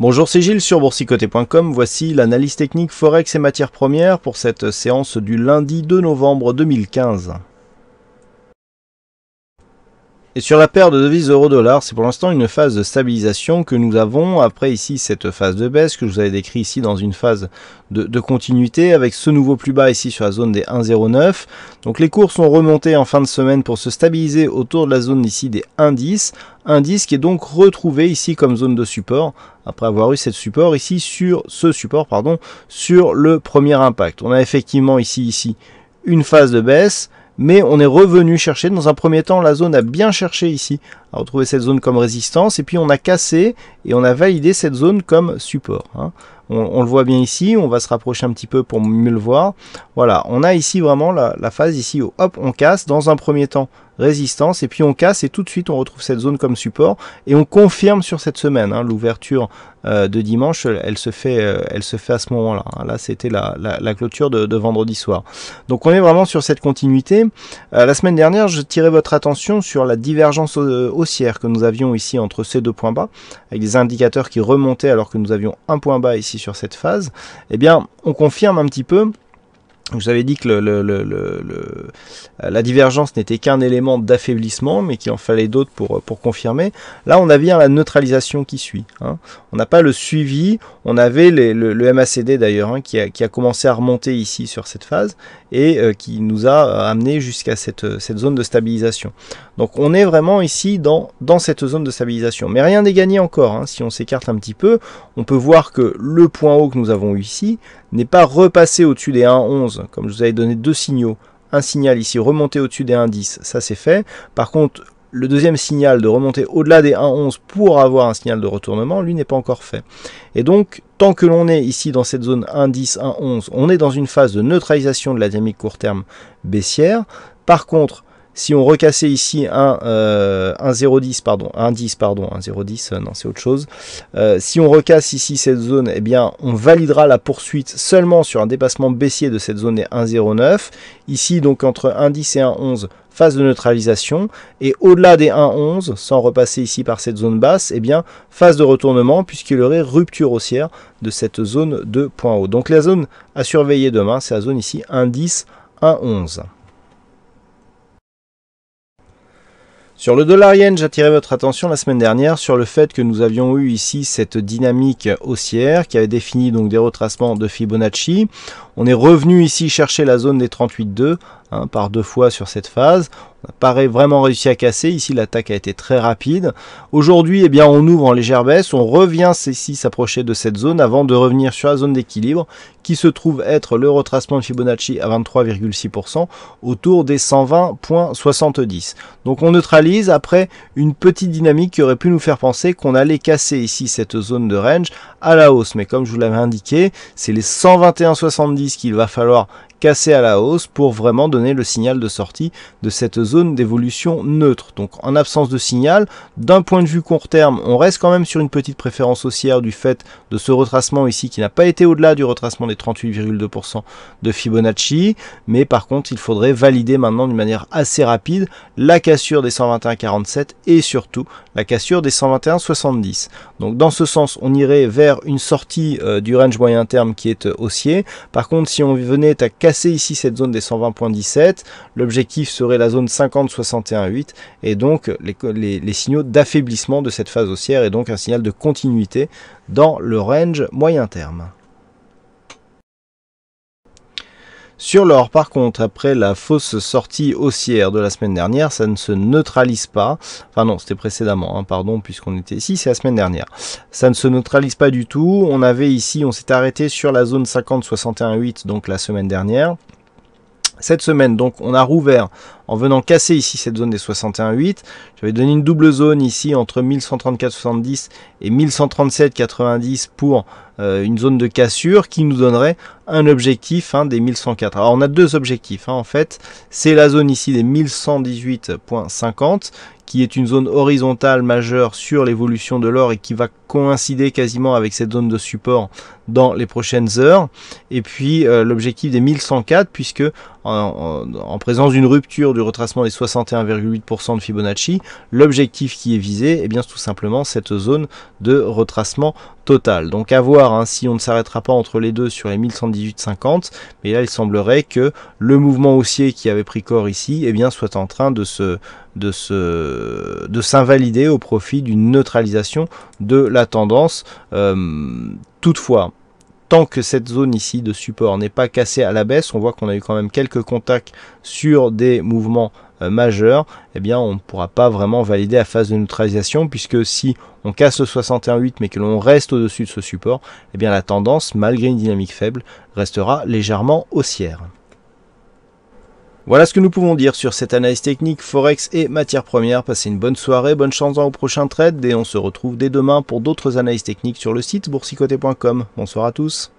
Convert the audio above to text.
Bonjour, c'est Gilles sur boursicoté.com. Voici l'analyse technique Forex et matières premières pour cette séance du lundi 2 novembre 2015. Et sur la paire de devises euro-dollar, c'est pour l'instant une phase de stabilisation que nous avons après ici cette phase de baisse que je vous avais décrit ici dans une phase de, continuité avec ce nouveau plus bas ici sur la zone des 1,09. Donc les cours sont remontés en fin de semaine pour se stabiliser autour de la zone ici des 1,10 indice qui est donc retrouvé ici comme zone de support après avoir eu cette support ici sur ce support pardon sur le premier impact. On a effectivement ici ici une phase de baisse mais on est revenu chercher. Dans un premier temps, la zone a bien cherché ici retrouver cette zone comme résistance, et puis on a cassé et on a validé cette zone comme support. Hein. On, le voit bien ici, on va se rapprocher un petit peu pour mieux le voir. Voilà, on a ici vraiment la, phase ici où hop, on casse dans un premier temps résistance et puis on casse et tout de suite on retrouve cette zone comme support et on confirme sur cette semaine hein. l'ouverture euh, de dimanche elle, se fait euh, elle se fait à ce moment là hein. là c'était la, clôture de, vendredi soir donc on est vraiment sur cette continuité euh, la semaine dernière je tirais votre attention sur la divergence haussière que nous avions ici entre ces deux points bas, avec des indicateurs qui remontaient alors que nous avions un point bas ici sur cette phase, eh bien on confirme un petit peu vous avez dit que le, euh, la divergence n'était qu'un élément d'affaiblissement, mais qu'il en fallait d'autres pour, euh, pour, confirmer. Là, on a bien la neutralisation qui suit. Hein. On n'a pas le suivi. On avait le, MACD d'ailleurs hein, qui, a, commencé à remonter ici sur cette phase et euh, qui nous a amené jusqu'à cette, zone de stabilisation. Donc, on est vraiment ici dans, dans cette zone de stabilisation. Mais rien n'est gagné encore. Hein. Si on s'écarte un petit peu, on peut voir que le point haut que nous avons eu ici n'est pas repassé au-dessus des 1,11 comme je vous avais donné deux signaux, un signal ici remonter au-dessus des 1,10, ça c'est fait. Par contre, le deuxième signal de remonter au-delà des 1,11 pour avoir un signal de retournement, lui n'est pas encore fait. Et donc, tant que l'on est ici dans cette zone 1,10, 1,11, on est dans une phase de neutralisation de la dynamique court terme baissière. Par contre, si on recassait ici 1 euh, un 0,10, pardon, un 10, pardon, 1 0,10, euh, non, c'est autre chose. Euh, si on recasse ici cette zone, eh bien, on validera la poursuite seulement sur un dépassement baissier de cette zone des 1,09. Ici, donc, entre 10 et 11 phase de neutralisation et au-delà des 1,11, sans repasser ici par cette zone basse, eh bien phase de retournement puisqu'il y aurait rupture haussière de cette zone de point haut. Donc la zone à surveiller demain, c'est la zone ici 1 11. Sur le dollar yen, j'attirais votre attention la semaine dernière sur le fait que nous avions eu ici cette dynamique haussière qui avait défini donc des retracements de Fibonacci. On est revenu ici chercher la zone des 38,2 hein, par deux fois sur cette phase. On paraît vraiment réussi à casser. Ici, l'attaque a été très rapide. Aujourd'hui, eh bien, on ouvre en légère baisse. On revient ici s'approcher de cette zone avant de revenir sur la zone d'équilibre qui se trouve être le retracement de Fibonacci à 23,6% autour des 120,70. Donc on neutralise après une petite dynamique qui aurait pu nous faire penser qu'on allait casser ici cette zone de range à la hausse. Mais comme je vous l'avais indiqué, c'est les 121,70 qu'il va falloir casser à la hausse pour vraiment donner le signal de sortie de cette zone zone d'évolution neutre. Donc en absence de signal, d'un point de vue court terme, on reste quand même sur une petite préférence haussière du fait de ce retracement ici qui n'a pas été au-delà du retracement des 38,2% de Fibonacci. Mais par contre, il faudrait valider maintenant d'une manière assez rapide la cassure des 121,47 et surtout la cassure des 121,70. Donc dans ce sens, on irait vers une sortie euh, du range moyen terme qui est euh, haussier. Par contre, si on venait à casser ici cette zone des 120,17, l'objectif serait la zone 50-61-8 et donc les, signaux d'affaiblissement de cette phase haussière et donc un signal de continuité dans le range moyen terme. Sur l'or, par contre, après la fausse sortie haussière de la semaine dernière, ça ne se neutralise pas. Enfin non, c'était précédemment, hein, pardon, puisqu'on était ici, c'est la semaine dernière. Ça ne se neutralise pas du tout. On avait ici, on s'est arrêté sur la zone 50-61-8, donc la semaine dernière. Cette semaine, donc, on a rouvert en venant casser ici cette zone des 61,8. J'avais donné une double zone ici entre 1134,70 et 1137,90 pour euh, une zone de cassure qui nous donnerait un objectif hein, des 1104. Alors on a deux objectifs hein, en fait. C'est la zone ici des 1118,50 qui est une zone horizontale majeure sur l'évolution de l'or et qui va coïncider quasiment avec cette zone de support dans les prochaines heures. Et puis euh, l'objectif des 1104 puisque en, présence d'une rupture retracement des 61,8% de Fibonacci, l'objectif qui est visé, et eh bien tout simplement cette zone de retracement total. Donc à voir ainsi hein, si on ne s'arrêtera pas entre les deux sur les 1118,50, mais là il semblerait que le mouvement haussier qui avait pris corps ici, et eh bien soit en train de se de se de s'invalider au profit d'une neutralisation de la tendance. Euh, toutefois, tant que cette zone ici de support n'est pas cassée à la baisse, on voit qu'on a eu quand même quelques contacts sur des mouvements euh, majeurs, eh bien on ne pourra pas vraiment valider la phase de neutralisation puisque si on casse le 61.8 mais que l'on reste au-dessus de ce support, eh bien la tendance, malgré une dynamique faible, restera légèrement haussière. Voilà ce que nous pouvons dire sur cette analyse technique Forex et matières premières. Passez une bonne soirée, bonne chance dans vos prochains trades et on se retrouve dès demain pour d'autres analyses techniques sur le site boursicoté.com. Bonsoir à tous.